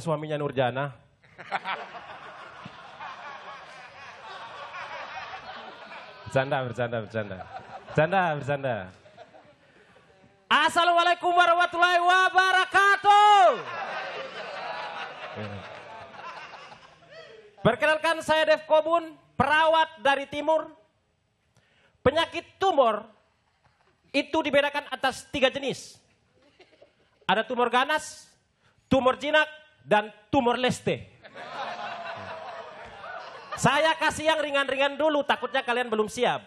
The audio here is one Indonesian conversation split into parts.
suaminya Nurjana. Bercanda, bercanda, bercanda. Bercanda, bercanda. Assalamualaikum warahmatullahi wabarakatuh. Perkenalkan saya Dev Kobun, perawat dari timur. Penyakit tumor itu dibedakan atas tiga jenis. Ada tumor ganas, tumor jinak, dan Tumor Leste. Saya kasih yang ringan-ringan dulu, takutnya kalian belum siap.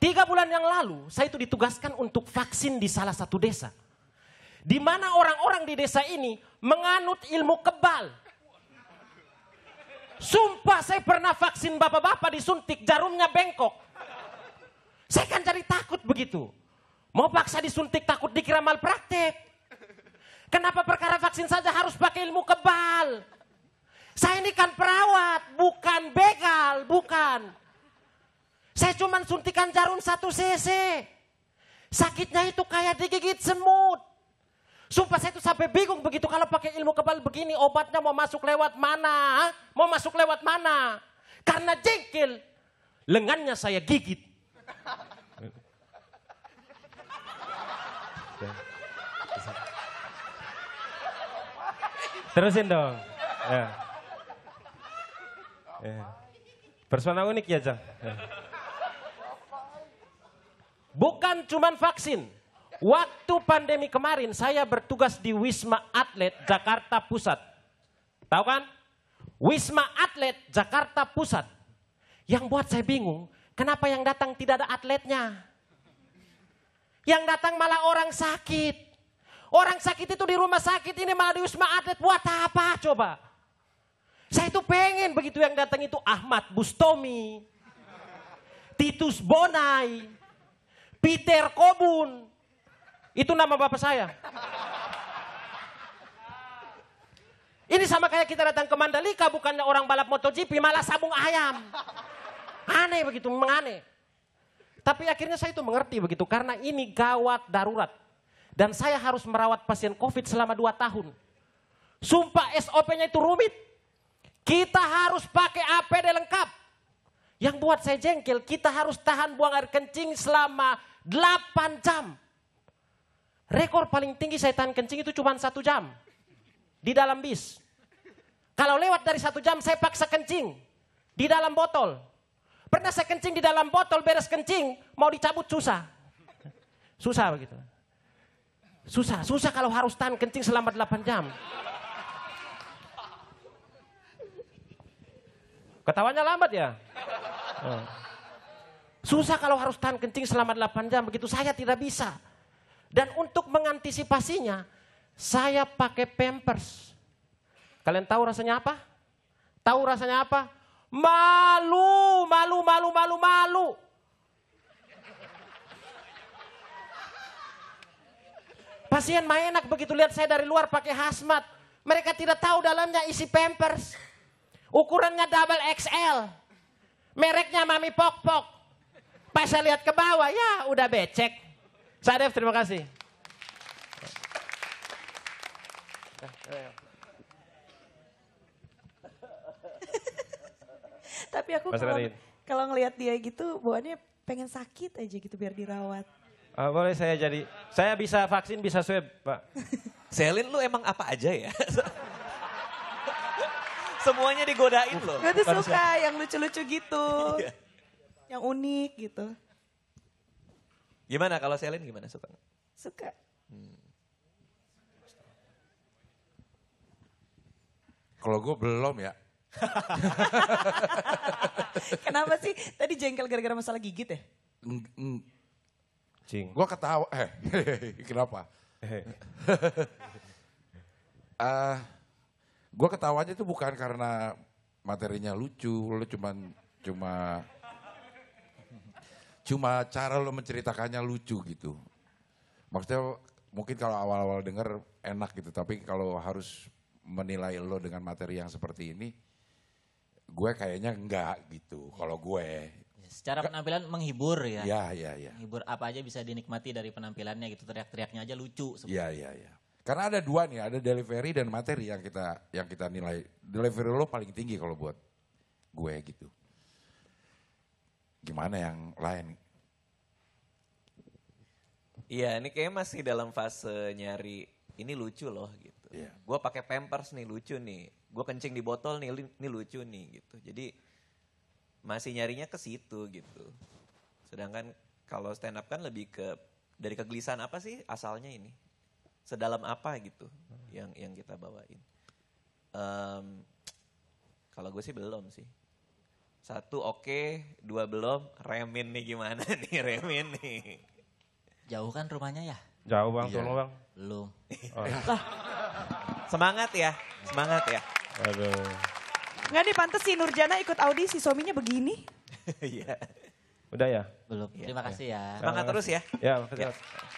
Tiga bulan yang lalu, saya itu ditugaskan untuk vaksin di salah satu desa. Di mana orang-orang di desa ini menganut ilmu kebal. Sumpah saya pernah vaksin bapak-bapak disuntik, jarumnya bengkok. Saya kan cari takut begitu. Mau paksa disuntik takut dikira malpraktek. Kenapa perkara vaksin saja harus pakai ilmu kebal? Saya ini kan perawat, bukan begal, bukan. Saya cuma suntikan jarum satu cc. Sakitnya itu kayak digigit semut. Sumpah saya itu sampai bingung begitu kalau pakai ilmu kebal begini obatnya mau masuk lewat mana? Mau masuk lewat mana? Karena jengkel lengannya saya gigit. Terusin dong. Ya. ya. Persona unik ya, Jang. Ya. Bukan cuman vaksin. Waktu pandemi kemarin saya bertugas di Wisma Atlet Jakarta Pusat. Tahu kan? Wisma Atlet Jakarta Pusat. Yang buat saya bingung, kenapa yang datang tidak ada atletnya? Yang datang malah orang sakit. Orang sakit itu di rumah sakit ini malah di Wisma Atlet buat apa coba? Saya itu pengen begitu yang datang itu Ahmad Bustomi, Titus Bonai, Peter Kobun. Itu nama bapak saya. Ini sama kayak kita datang ke Mandalika bukannya orang balap MotoGP malah sabung ayam. Aneh begitu, menganeh. Tapi akhirnya saya itu mengerti begitu karena ini gawat darurat. Dan saya harus merawat pasien COVID selama dua tahun. Sumpah SOP-nya itu rumit. Kita harus pakai APD lengkap. Yang buat saya jengkel, kita harus tahan buang air kencing selama 8 jam. Rekor paling tinggi saya tahan kencing itu cuma satu jam. Di dalam bis. Kalau lewat dari satu jam saya paksa kencing. Di dalam botol. Pernah saya kencing di dalam botol beres kencing, mau dicabut susah. Susah begitu. Susah, susah kalau harus tahan kencing selama 8 jam. Ketawanya lambat ya? Oh. Susah kalau harus tahan kencing selama 8 jam, begitu saya tidak bisa. Dan untuk mengantisipasinya, saya pakai pampers. Kalian tahu rasanya apa? Tahu rasanya apa? Malu, malu, malu, malu, malu. Pasien mah enak begitu lihat saya dari luar pakai hazmat. Mereka tidak tahu dalamnya isi pampers. Ukurannya double XL. Mereknya Mami Pok Pok. Pas saya lihat ke bawah, ya udah becek. Sadef, terima kasih. Tapi aku kalau, kalau ngelihat dia gitu, bawaannya pengen sakit aja gitu biar dirawat. Uh, boleh saya jadi, saya bisa vaksin bisa swab pak. Selin lu emang apa aja ya? Semuanya digodain loh. Gue tuh suka yang lucu-lucu gitu. Iya. yang unik gitu. Gimana kalau Selin gimana suka? Suka. Hmm. Kalau gue belum ya. Kenapa sih? Tadi jengkel gara-gara masalah gigit ya? Cing. Gue ketawa, eh kenapa? Eh. uh, eh, gue ketawanya itu bukan karena materinya lucu, lu cuman cuma cuma cara lu menceritakannya lucu gitu. Maksudnya mungkin kalau awal-awal denger enak gitu, tapi kalau harus menilai lo dengan materi yang seperti ini, gue kayaknya enggak gitu kalau gue Secara penampilan menghibur ya. Iya, iya, iya. Hibur apa aja bisa dinikmati dari penampilannya gitu, teriak-teriaknya aja lucu Iya, iya, iya. Karena ada dua nih, ada delivery dan materi yang kita yang kita nilai. Delivery lo paling tinggi kalau buat gue gitu. Gimana yang lain? Iya, ini kayaknya masih dalam fase nyari ini lucu loh gitu. Yeah. Gue pakai pampers nih lucu nih. Gue kencing di botol nih, ini lucu nih gitu. Jadi masih nyarinya ke situ gitu. Sedangkan kalau stand up kan lebih ke dari kegelisahan apa sih asalnya ini? Sedalam apa gitu yang yang kita bawain? Um, kalau gue sih belum sih. Satu oke, okay, dua belum, remin nih gimana nih remin nih. Jauh kan rumahnya ya? Jauh bang, iya. tolong bang. Belum. Oh. Semangat ya, semangat ya. Aduh nggak nih, pantes si Nurjana ikut audisi, suaminya begini. Iya. Udah ya? Belum. Iya. Terima kasih ya. Semangat terus ya. Ya, makasih.